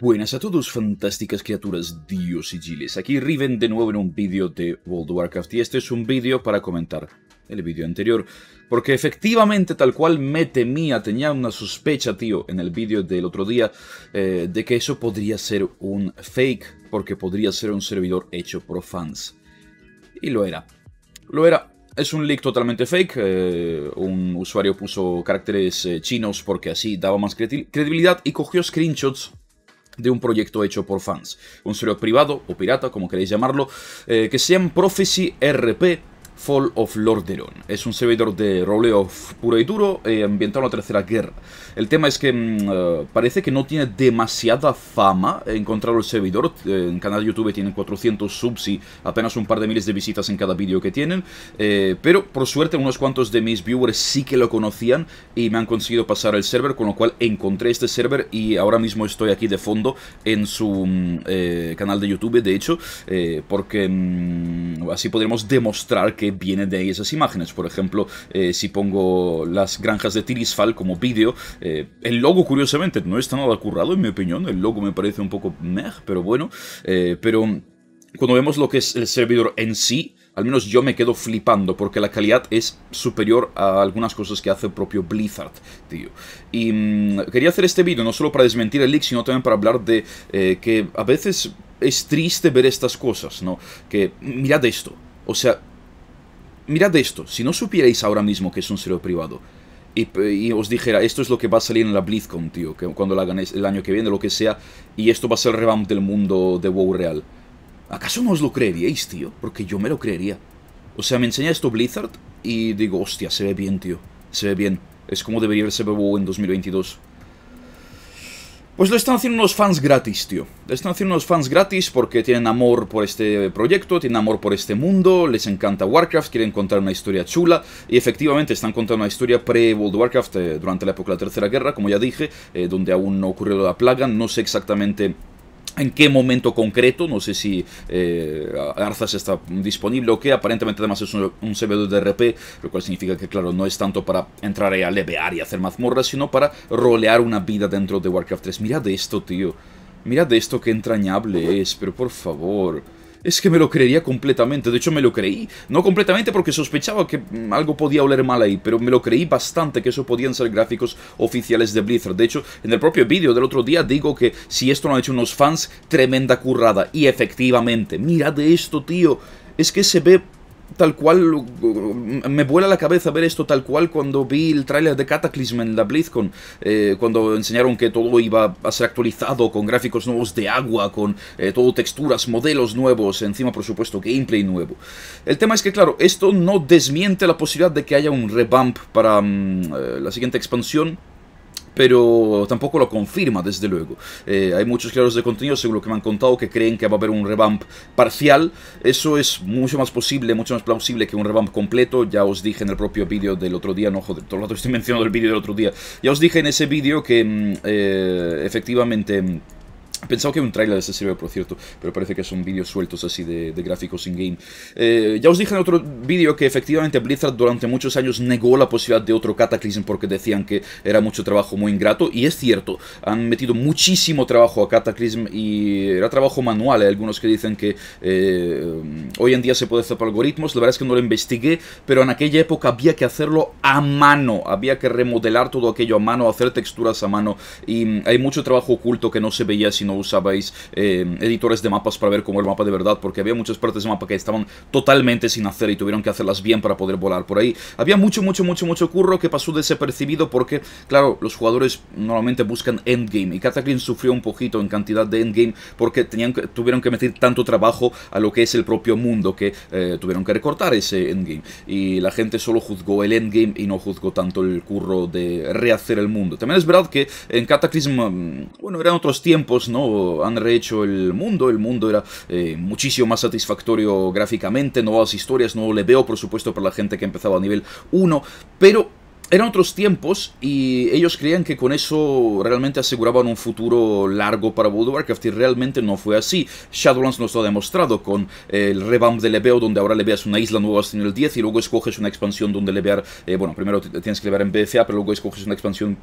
Buenas a todos, fantásticas criaturas, dios y giles. Aquí Riven de nuevo en un vídeo de World of Warcraft y este es un vídeo para comentar el vídeo anterior. Porque efectivamente, tal cual me temía, tenía una sospecha, tío, en el vídeo del otro día, eh, de que eso podría ser un fake, porque podría ser un servidor hecho por fans. Y lo era. Lo era, es un leak totalmente fake. Eh, un usuario puso caracteres eh, chinos porque así daba más credibilidad y cogió screenshots de un proyecto hecho por fans. Un servidor privado o pirata, como queréis llamarlo, eh, que se llama Prophecy RP Fall of Lordaeron. Es un servidor de roleo puro y duro, eh, ambientado en la Tercera Guerra. El tema es que mm, eh, parece que no tiene demasiada fama encontrar el servidor. Eh, en canal de YouTube tienen 400 subs y apenas un par de miles de visitas en cada vídeo que tienen. pero por suerte unos cuantos de mis viewers sí que lo conocían y me han conseguido pasar el server, con lo cual encontré este server y ahora mismo estoy aquí de fondo en su mm, canal de YouTube, de hecho, porque mm, así podremos demostrar que viene de ahí esas imágenes. Por ejemplo, eh, si pongo las granjas de Tirisfal como vídeo, eh, el logo curiosamente no está nada currado en mi opinión, el logo me parece un poco meh, pero bueno, eh, pero cuando vemos lo que es el servidor en sí, al menos yo me quedo flipando porque la calidad es superior a algunas cosas que hace el propio Blizzard, tío. Y mm, quería hacer este vídeo no solo para desmentir el leak, sino también para hablar de que a veces es triste ver estas cosas, ¿no? Que mirad esto, o sea, mirad esto, si no supierais ahora mismo que es un servidor privado, y, os dijera, esto es lo que va a salir en la BlizzCon, tío, que cuando la ganéis el año que viene, o lo que sea, y esto va a ser el revamp del mundo de WoW real. ¿Acaso no os lo creeríais, tío? Porque yo me lo creería. O sea, me enseña esto Blizzard y digo, hostia, se ve bien, tío, se ve bien. Es como debería verse WoW en 2022. Pues lo están haciendo unos fans gratis, tío. Lo están haciendo unos fans gratis porque tienen amor por este proyecto, tienen amor por este mundo, les encanta Warcraft, quieren contar una historia chula y efectivamente están contando una historia pre-World Warcraft eh, durante la época de la Tercera Guerra, como ya dije, eh, donde aún no ocurrió la plaga, no sé exactamente en qué momento concreto, no sé si eh, Arzas está disponible o qué, aparentemente además es un, servidor de RP, lo cual significa que claro, no es tanto para entrar a levear y hacer mazmorras, sino para rolear una vida dentro de Warcraft 3. Mirad esto, tío, mirad esto, qué entrañable es, pero por favor es que me lo creería completamente. De hecho, me lo creí. No completamente porque sospechaba que mm, algo podía oler mal ahí, pero me lo creí bastante que eso podían ser gráficos oficiales de Blizzard. De hecho, en el propio vídeo del otro día digo que si esto lo han hecho unos fans, tremenda currada. Y efectivamente, mira de esto, tío. Es que se ve tal cual, uh, uh, me vuela la cabeza ver esto tal cual cuando vi el tráiler de Cataclysm en la BlizzCon, eh, cuando enseñaron que todo iba a ser actualizado con gráficos nuevos de agua, con eh, todo texturas, modelos nuevos, encima por supuesto gameplay nuevo. El tema es que claro, esto no desmiente la posibilidad de que haya un revamp para mm, eh, la siguiente expansión, pero tampoco lo confirma, desde luego. Eh, hay muchos creadores de contenido, según lo que me han contado, que creen que va a haber un revamp parcial. Eso es mucho más posible, mucho más plausible que un revamp completo. Ya os dije en el propio vídeo del otro día, no joder, todo el rato estoy mencionando el vídeo del otro día. Ya os dije en ese vídeo que mm, eh, efectivamente mm, Pensaba que un tráiler de sirve por cierto, pero parece que son vídeos sueltos así de, gráficos in-game. Eh, ya os dije en otro vídeo que efectivamente Blizzard durante muchos años negó la posibilidad de otro Cataclysm porque decían que era mucho trabajo muy ingrato, y es cierto, han metido muchísimo trabajo a Cataclysm y era trabajo manual. Hay algunos que dicen que eh, hoy en día se puede hacer por algoritmos, la verdad es que no lo investigué, pero en aquella época había que hacerlo a mano, había que remodelar todo aquello a mano, hacer texturas a mano, y hay mucho trabajo oculto que no se veía sin no usabais eh, editores de mapas para ver cómo era el mapa de verdad, porque había muchas partes de mapa que estaban totalmente sin hacer y tuvieron que hacerlas bien para poder volar por ahí. Había mucho, mucho, mucho, mucho curro que pasó desapercibido porque, claro, los jugadores normalmente buscan endgame y Cataclysm sufrió un poquito en cantidad de endgame porque tenían, tuvieron que meter tanto trabajo a lo que es el propio mundo que eh, tuvieron que recortar ese endgame. Y la gente solo juzgó el endgame y no juzgó tanto el curro de rehacer el mundo. También es verdad que en Cataclysm, mm, bueno, eran otros tiempos, ¿no? Han rehecho el mundo, el mundo era eh, muchísimo más satisfactorio gráficamente, nuevas historias, no le veo, por supuesto, para la gente que empezaba a nivel 1, pero eran otros tiempos y ellos creían que con eso realmente aseguraban un futuro largo para World of Warcraft y realmente no fue así. Shadowlands nos lo ha demostrado con eh, el revamp de Leveo donde ahora le veas una isla nueva hasta el 10 y luego escoges una expansión donde levear, eh, bueno, primero tienes que levear en BFA pero luego escoges una expansión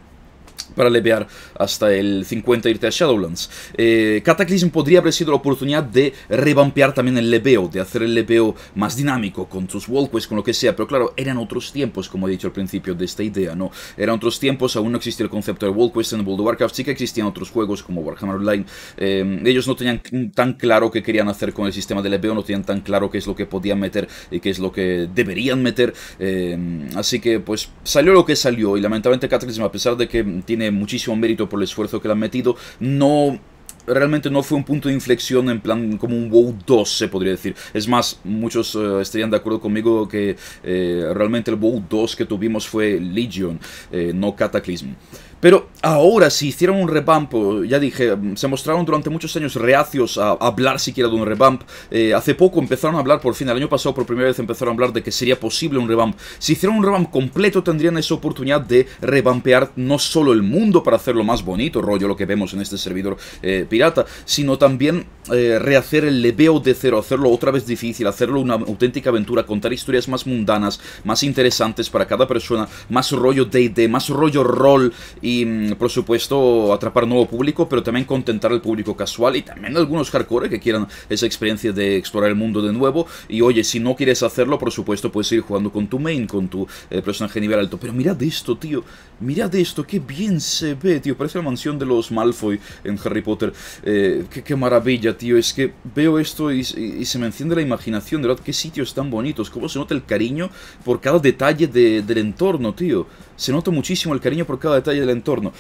para levear hasta el 50 irte a Shadowlands. Eh, Cataclysm podría haber sido la oportunidad de revampear también el leveo, de hacer el leveo más dinámico con tus walkways, con lo que sea, pero claro, eran otros tiempos, como he dicho al principio de esta idea, ¿no? Eran otros tiempos, aún no existía el concepto de walkways en World of Warcraft, sí que existían otros juegos como Warhammer Online, eh, ellos no tenían tan claro qué querían hacer con el sistema de leveo, no tenían tan claro qué es lo que podían meter y qué es lo que deberían meter, eh, así que pues salió lo que salió y lamentablemente Cataclysm, a pesar de que tiene muchísimo mérito por el esfuerzo que le han metido, no realmente no fue un punto de inflexión en plan como un WoW 2, se podría decir. Es más, muchos eh, estarían de acuerdo conmigo que eh, realmente el WoW 2 que tuvimos fue Legion, eh, no Cataclysm. Pero ahora, si hicieron un revamp, ya dije, se mostraron durante muchos años reacios a hablar siquiera de un revamp. Eh, hace poco empezaron a hablar, por fin, el año pasado por primera vez empezaron a hablar de que sería posible un revamp. Si hicieron un revamp completo, tendrían esa oportunidad de revampear no solo el mundo para hacerlo más bonito, rollo lo que vemos en este servidor eh, pirata, sino también eh, rehacer el leveo de cero, hacerlo otra vez difícil, hacerlo una auténtica aventura, contar historias más mundanas, más interesantes para cada persona, más rollo D&D, más rollo rol y mm, por supuesto atrapar nuevo público, pero también contentar al público casual y también algunos hardcore que quieran esa experiencia de explorar el mundo de nuevo y oye, si no quieres hacerlo, por supuesto puedes ir jugando con tu main, con tu eh, personaje nivel alto, pero mirad esto, tío, mirad esto, qué bien se ve, tío, parece la mansión de los Malfoy en Harry Potter, eh, qué maravilla, tío. Es que veo esto y, se me enciende la imaginación, de verdad. Qué sitios tan bonitos. Cómo se nota el cariño por cada detalle del entorno, tío se nota muchísimo el cariño por cada detalle del entorno.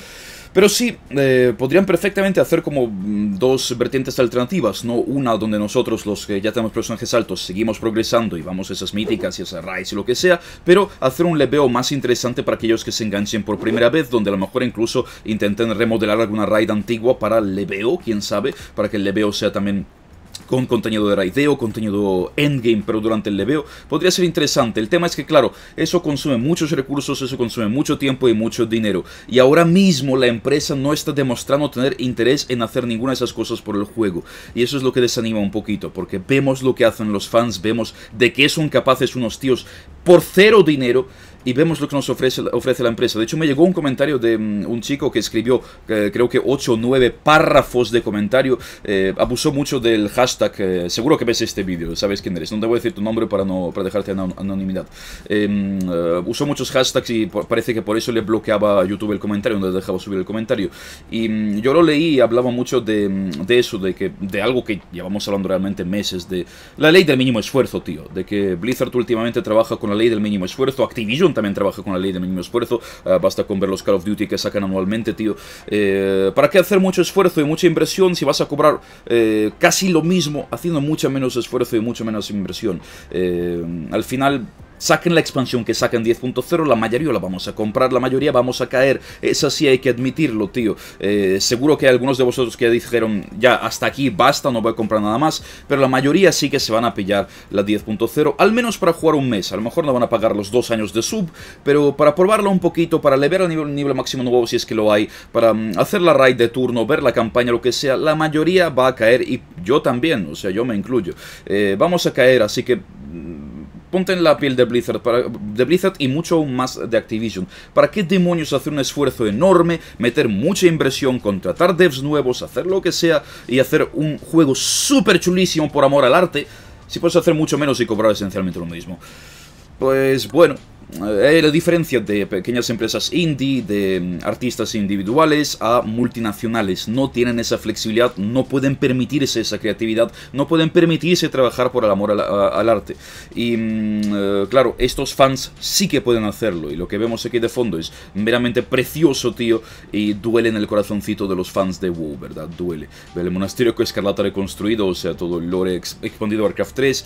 Pero sí, eh, podrían perfectamente hacer como mm, dos vertientes alternativas, ¿no? Una donde nosotros, los que ya tenemos personajes altos, seguimos progresando y vamos a esas míticas y esas raids y lo que sea, pero hacer un leveo más interesante para aquellos que se enganchen por primera vez, donde a lo mejor incluso intenten remodelar alguna raid antigua para leveo, quién sabe, para que el leveo sea también con contenido de raideo, contenido endgame, pero durante el leveo, podría ser interesante. El tema es que, claro, eso consume muchos recursos, eso consume mucho tiempo y mucho dinero. Y ahora mismo la empresa no está demostrando tener interés en hacer ninguna de esas cosas por el juego. Y eso es lo que desanima un poquito, porque vemos lo que hacen los fans, vemos de qué son capaces unos tíos por cero dinero y vemos lo que nos ofrece, ofrece la empresa. De hecho, me llegó un comentario de mm, un chico que escribió, creo que 8 o 9 párrafos de comentario, eh, abusó mucho del hashtag, eh, seguro que ves este vídeo, sabes quién eres, no te voy a decir tu nombre para no para dejarte en anonimidad. Em, eh, usó muchos hashtags y parece que por eso le bloqueaba a YouTube el comentario, no le dejaba subir el comentario. Y mm, yo lo leí y hablaba mucho de, mm, de eso, de, que, de algo que llevamos hablando realmente meses, de la ley del mínimo esfuerzo, tío, de que Blizzard últimamente trabaja con la ley del mínimo esfuerzo, Activision también trabajé con la ley de mínimo esfuerzo. Ah, basta con ver los Call of Duty que sacan anualmente, tío. Eh, ¿Para qué hacer mucho esfuerzo y mucha inversión si vas a cobrar eh, casi lo mismo haciendo mucho menos esfuerzo y mucho menos inversión? Eh, al final Saquen la expansión que saquen 10.0, la mayoría la vamos a comprar, la mayoría vamos a caer. Es así, hay que admitirlo, tío. Eh, seguro que hay algunos de vosotros que dijeron, ya, hasta aquí basta, no voy a comprar nada más. Pero la mayoría sí que se van a pillar la 10.0, al menos para jugar un mes. A lo mejor no van a pagar los dos años de sub, pero para probarlo un poquito, para leer al nivel, nivel máximo nuevo si es que lo hay, para mm, hacer la raid de turno, ver la campaña, lo que sea, la mayoría va a caer y yo también, o sea, yo me incluyo. Eh, vamos a caer, así que mm, ponte en la piel de Blizzard, para, Blizzard y mucho más de Activision. ¿Para qué demonios hacer un esfuerzo enorme, meter mucha inversión, contratar devs nuevos, hacer lo que sea y hacer un juego súper chulísimo por amor al arte? Si puedes hacer mucho menos y cobrar esencialmente lo mismo. Pues bueno, eh, la diferencia de pequeñas empresas indie, de mm, artistas individuales a multinacionales. No tienen esa flexibilidad, no pueden permitirse esa creatividad, no pueden permitirse trabajar por el amor al, arte. Y mm, eh, claro, estos fans sí que pueden hacerlo. Y lo que vemos aquí de fondo es meramente precioso, tío, y duele en el corazoncito de los fans de WoW, ¿verdad? Duele. El monasterio que Escarlata reconstruido, o sea, todo el lore expandido de Warcraft 3.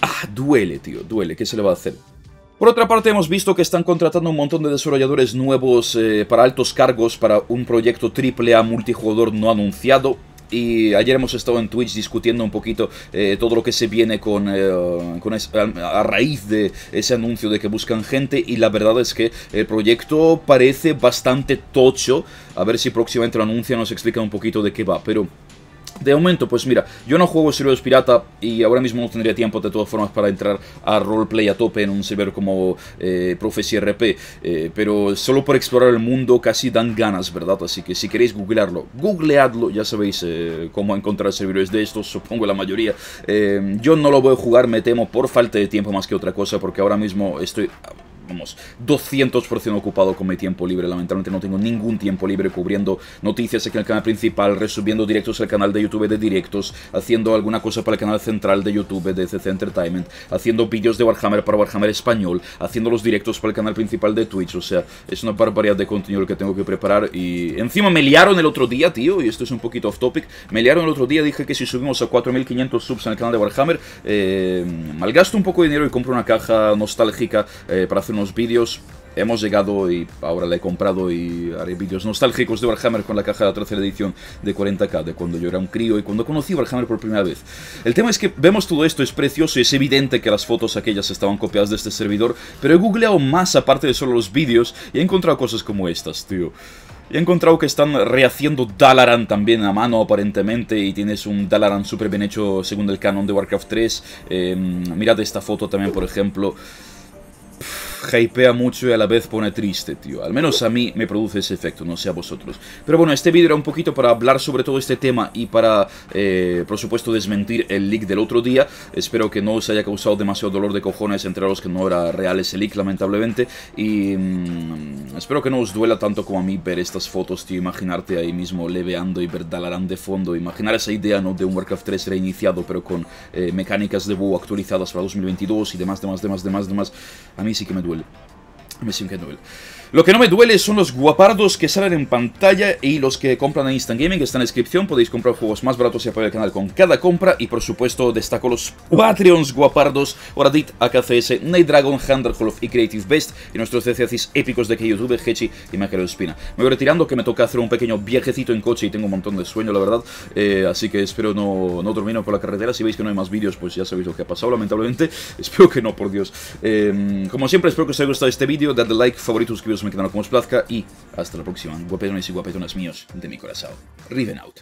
Ah, duele, tío, duele. ¿Qué se le va a hacer? Por otra parte, hemos visto que están contratando un montón de desarrolladores nuevos eh, para altos cargos para un proyecto triple A multijugador no anunciado. Y ayer hemos estado en Twitch discutiendo un poquito eh, todo lo que se viene con, eh, a, raíz de ese anuncio de que buscan gente y la verdad es que el proyecto parece bastante tocho. A ver si próximamente lo anuncian, nos explica un poquito de qué va, pero... De momento, pues mira, yo no juego servidores pirata y ahora mismo no tendría tiempo de todas formas para entrar a roleplay a tope en un server como eh, RP, eh, pero solo por explorar el mundo casi dan ganas, ¿verdad? Así que si queréis googlearlo, googleadlo, ya sabéis eh, cómo encontrar servidores de estos, supongo la mayoría. Eh, yo no lo voy a jugar, me temo, por falta de tiempo más que otra cosa, porque ahora mismo estoy vamos, 200% ocupado con mi tiempo libre. Lamentablemente no tengo ningún tiempo libre cubriendo noticias aquí en el canal principal, resubiendo directos al canal de YouTube de directos, haciendo alguna cosa para el canal central de YouTube de CC Entertainment, haciendo vídeos de Warhammer para Warhammer Español, haciendo los directos para el canal principal de Twitch. O sea, es una barbaridad de contenido lo que tengo que preparar y encima me liaron el otro día, tío, y esto es un poquito off topic, me liaron el otro día, dije que si subimos a 4500 subs en el canal de Warhammer, eh, malgasto un poco de dinero y compro una caja nostálgica eh, para hacer los vídeos. Hemos llegado y ahora la he comprado y haré vídeos nostálgicos de Warhammer con la caja de la tercera edición de 40k de cuando yo era un crío y cuando conocí Warhammer por primera vez. El tema es que vemos todo esto, es precioso y es evidente que las fotos aquellas estaban copiadas de este servidor, pero he googleado más aparte de solo los vídeos y he encontrado cosas como estas, tío. he encontrado que están rehaciendo Dalaran también a mano aparentemente y tienes un Dalaran súper bien hecho según el canon de Warcraft 3. Em, mirad esta foto también, por ejemplo hypea mucho y a la vez pone triste, tío. Al menos a mí me produce ese efecto, no sé a vosotros. Pero bueno, este vídeo era un poquito para hablar sobre todo este tema y para, eh, por supuesto, desmentir el leak del otro día. Espero que no os haya causado demasiado dolor de cojones entre los que no era real ese leak, lamentablemente. Y mm, espero que no os duela tanto como a mí ver estas fotos, tío, imaginarte ahí mismo leveando y ver Dalaran de fondo. Imaginar esa idea, ¿no? De un Warcraft 3 reiniciado, pero con eh, mecánicas de WoW actualizadas para 2022 y demás, demás, demás, demás, demás. A mí sí que me duele Kenwell. Monsieur Kenwell. Lo que no me duele son los guapardos que salen en pantalla y los que compran en Instant Gaming, que está en la descripción. Podéis comprar juegos más baratos y apoyar el canal con cada compra. Y por supuesto, destaco los Patreons guapardos, horadit AKCS, Night Dragon, Hollow y e Creative Best, y nuestros CCCs épicos de que YouTube, Hechi y Macario Espina. Me voy retirando, que me toca hacer un pequeño viajecito en coche y tengo un montón de sueño, la verdad. Eh, así que espero no, no dormirme por la carretera. Si veis que no hay más vídeos, pues ya sabéis lo que ha pasado, lamentablemente. Espero que no, por Dios. Eh, como siempre, espero que os haya gustado este vídeo. Dadle like, favorito, suscribiros me quedan como plazca y hasta la próxima, guapetones y guapetonas míos de mi corazón. Riven out.